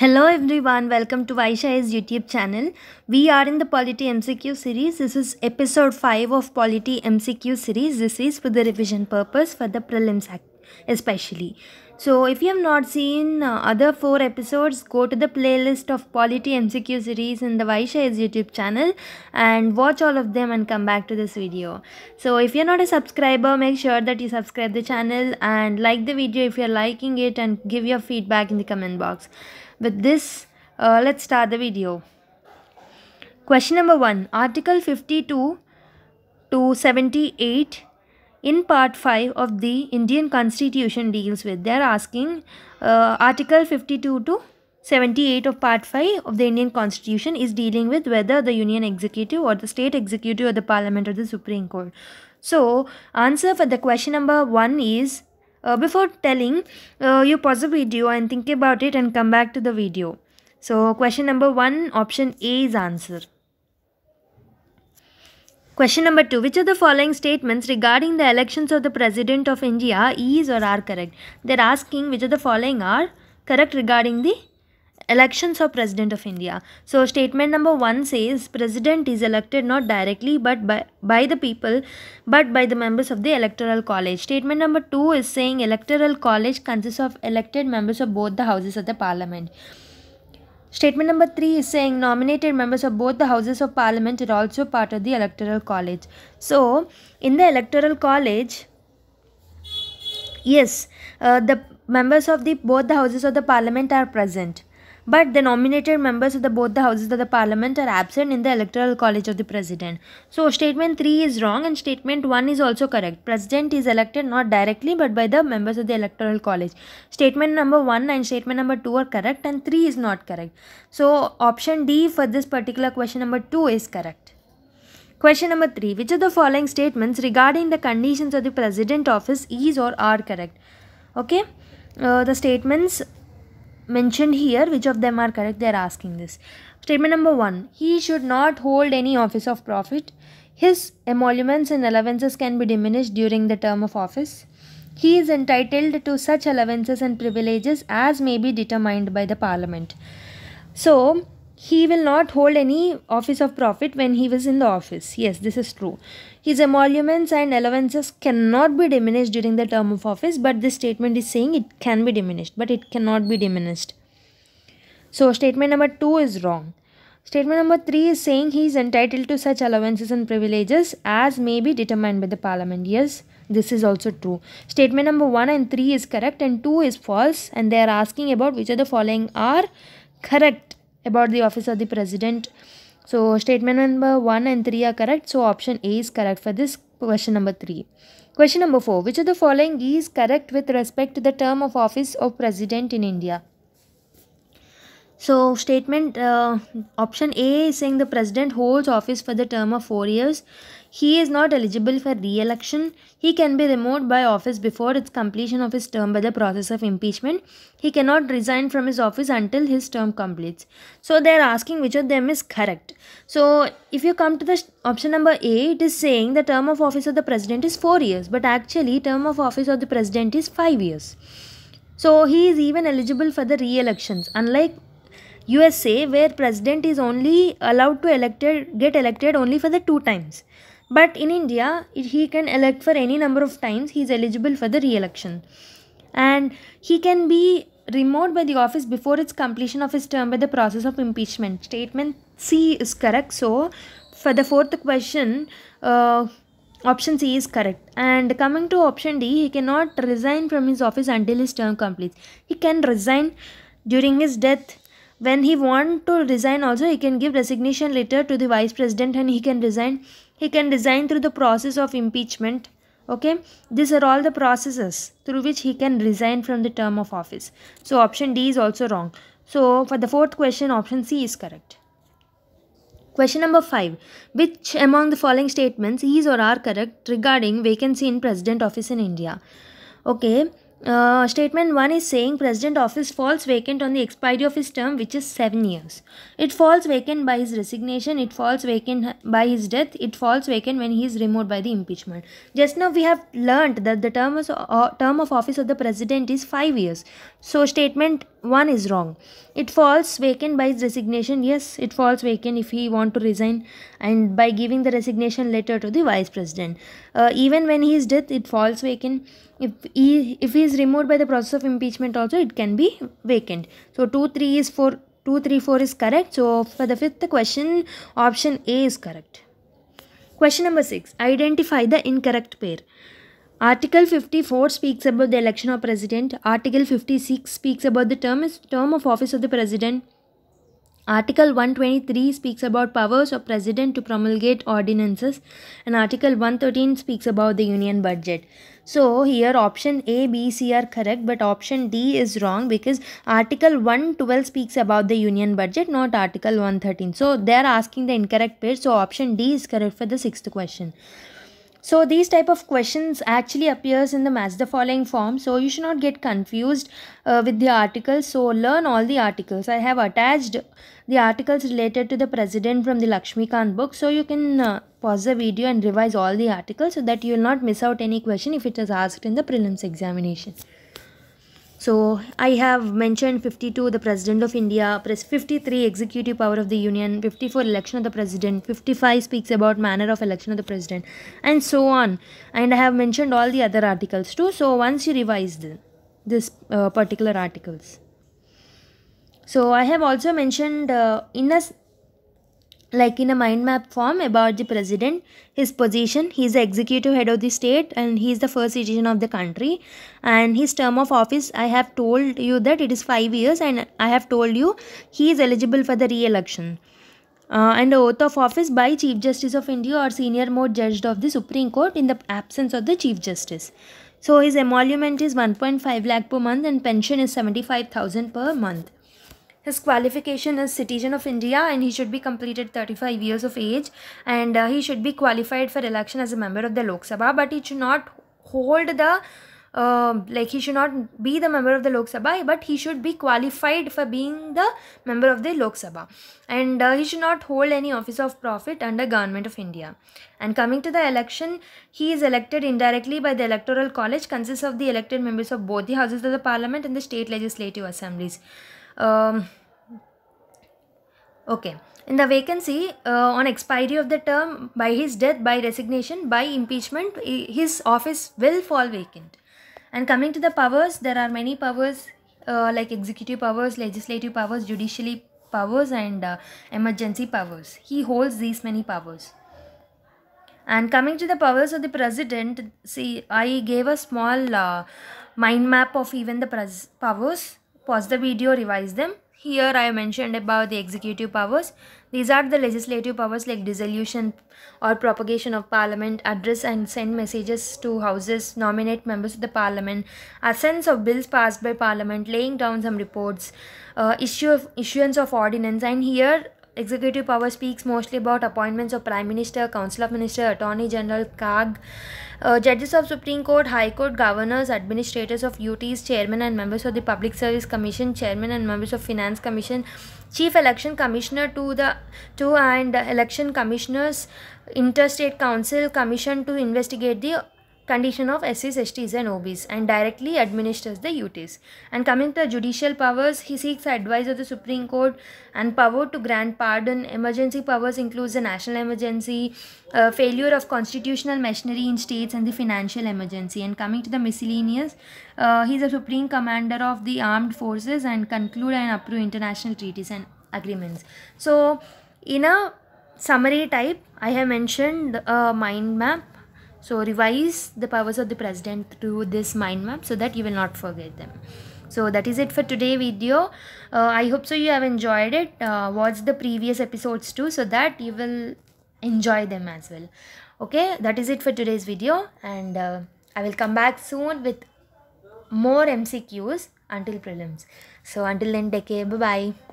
Hello everyone, welcome to Vaishai's YouTube channel. We are in the Polity MCQ series. This is episode 5 of Polity MCQ series. This is for the revision purpose for the prelims especially. So if you have not seen uh, other 4 episodes, go to the playlist of Polity MCQ series in the Vaishai's YouTube channel and watch all of them and come back to this video. So if you're not a subscriber, make sure that you subscribe the channel and like the video if you're liking it and give your feedback in the comment box. With this, uh, let's start the video. Question number 1. Article 52 to 78 in part 5 of the Indian constitution deals with. They are asking uh, article 52 to 78 of part 5 of the Indian constitution is dealing with whether the union executive or the state executive or the parliament or the supreme court. So answer for the question number 1 is uh, before telling uh, you pause the video and think about it and come back to the video so question number one option a is answer question number two which of the following statements regarding the elections of the president of india is or are correct they're asking which of the following are correct regarding the elections of president of india so statement number 1 says president is elected not directly but by, by the people but by the members of the electoral college statement number 2 is saying electoral college consists of elected members of both the houses of the parliament Statement number 3 is saying nominated members of both the houses of parliament are also part of the electoral college. So, in the electoral college, yes, uh, the members of the both the houses of the parliament are present. But the nominated members of the, both the houses of the parliament are absent in the electoral college of the president. So statement 3 is wrong and statement 1 is also correct. President is elected not directly but by the members of the electoral college. Statement number 1 and statement number 2 are correct and 3 is not correct. So option D for this particular question number 2 is correct. Question number 3. Which of the following statements regarding the conditions of the president office is or are correct? Okay. Uh, the statements mentioned here which of them are correct they are asking this statement number 1 he should not hold any office of profit his emoluments and allowances can be diminished during the term of office he is entitled to such allowances and privileges as may be determined by the parliament so he will not hold any office of profit when he was in the office. Yes, this is true. His emoluments and allowances cannot be diminished during the term of office, but this statement is saying it can be diminished, but it cannot be diminished. So, statement number two is wrong. Statement number three is saying he is entitled to such allowances and privileges as may be determined by the parliament. Yes, this is also true. Statement number one and three is correct, and two is false, and they are asking about which of the following are correct about the office of the president. So statement number 1 and 3 are correct. So option A is correct for this question number 3. Question number 4. Which of the following is correct with respect to the term of office of president in India? So statement uh, option A is saying the president holds office for the term of 4 years. He is not eligible for re-election. He can be removed by office before its completion of his term by the process of impeachment. He cannot resign from his office until his term completes. So they are asking which of them is correct. So if you come to the option number A, it is saying the term of office of the president is 4 years. But actually term of office of the president is 5 years. So he is even eligible for the re-elections unlike USA where president is only allowed to elected get elected only for the two times. But in India, he can elect for any number of times. He is eligible for the re-election. And he can be removed by the office before its completion of his term by the process of impeachment. Statement C is correct. So, for the fourth question, uh, option C is correct. And coming to option D, he cannot resign from his office until his term completes. He can resign during his death. When he want to resign also, he can give resignation letter to the vice president and he can resign he can resign through the process of impeachment okay these are all the processes through which he can resign from the term of office so option d is also wrong so for the fourth question option c is correct question number 5 which among the following statements is or are correct regarding vacancy in president office in india okay uh, statement 1 is saying president office falls vacant on the expiry of his term which is 7 years it falls vacant by his resignation it falls vacant by his death it falls vacant when he is removed by the impeachment just now we have learned that the term, uh, term of office of the president is 5 years so statement one is wrong it falls vacant by his resignation yes it falls vacant if he want to resign and by giving the resignation letter to the vice president uh, even when he is death it falls vacant if he if he is removed by the process of impeachment also it can be vacant so 2 3 is 4 2 3 4 is correct so for the fifth question option a is correct question number 6 identify the incorrect pair Article 54 speaks about the election of president. Article 56 speaks about the term, term of office of the president. Article 123 speaks about powers of president to promulgate ordinances and article 113 speaks about the union budget. So here option A, B, C are correct but option D is wrong because article 112 speaks about the union budget not article 113. So they are asking the incorrect pair so option D is correct for the sixth question. So these type of questions actually appears in the Mazda following form. So you should not get confused uh, with the articles. So learn all the articles. I have attached the articles related to the president from the Lakshmi Khan book. So you can uh, pause the video and revise all the articles so that you will not miss out any question if it is asked in the prelims examination. So I have mentioned 52 the President of India, 53 Executive Power of the Union, 54 Election of the President, 55 speaks about manner of election of the President and so on. And I have mentioned all the other articles too. So once you revise this uh, particular articles. So I have also mentioned uh, inner like in a mind map form about the president his position he is the executive head of the state and he is the first citizen of the country and his term of office i have told you that it is 5 years and i have told you he is eligible for the re-election uh, and oath of office by chief justice of india or senior mode judge of the supreme court in the absence of the chief justice so his emolument is 1.5 lakh per month and pension is 75000 per month his qualification is citizen of India and he should be completed 35 years of age and uh, he should be qualified for election as a member of the Lok Sabha but he should not hold the uh, like he should not be the member of the Lok Sabha but he should be qualified for being the member of the Lok Sabha and uh, he should not hold any office of profit under government of India and coming to the election he is elected indirectly by the electoral college consists of the elected members of both the houses of the parliament and the state legislative assemblies um, Okay. In the vacancy, uh, on expiry of the term, by his death, by resignation, by impeachment, his office will fall vacant. And coming to the powers, there are many powers uh, like executive powers, legislative powers, judiciary powers and uh, emergency powers. He holds these many powers. And coming to the powers of the president, see, I gave a small uh, mind map of even the powers. Pause the video, revise them here I mentioned about the executive powers. These are the legislative powers like dissolution or propagation of parliament, address and send messages to houses, nominate members of the parliament, assent of bills passed by parliament, laying down some reports, uh, issue of, issuance of ordinance and here executive power speaks mostly about appointments of prime minister council of minister attorney general cag uh, judges of supreme court high court governors administrators of uts chairman and members of the public service commission chairman and members of finance commission chief election commissioner to the to and election commissioners interstate council commission to investigate the condition of SCs, STs and OBs and directly administers the UTs. And coming to the judicial powers, he seeks advice of the Supreme Court and power to grant pardon. Emergency powers includes the national emergency, uh, failure of constitutional machinery in states and the financial emergency. And coming to the miscellaneous, uh, he is a Supreme Commander of the Armed Forces and conclude and approve international treaties and agreements. So in a summary type, I have mentioned a uh, mind map so revise the powers of the president through this mind map so that you will not forget them. So that is it for today video. Uh, I hope so you have enjoyed it. Uh, watch the previous episodes too so that you will enjoy them as well. Okay, that is it for today's video and uh, I will come back soon with more MCQs until prelims. So until then take care. Bye-bye.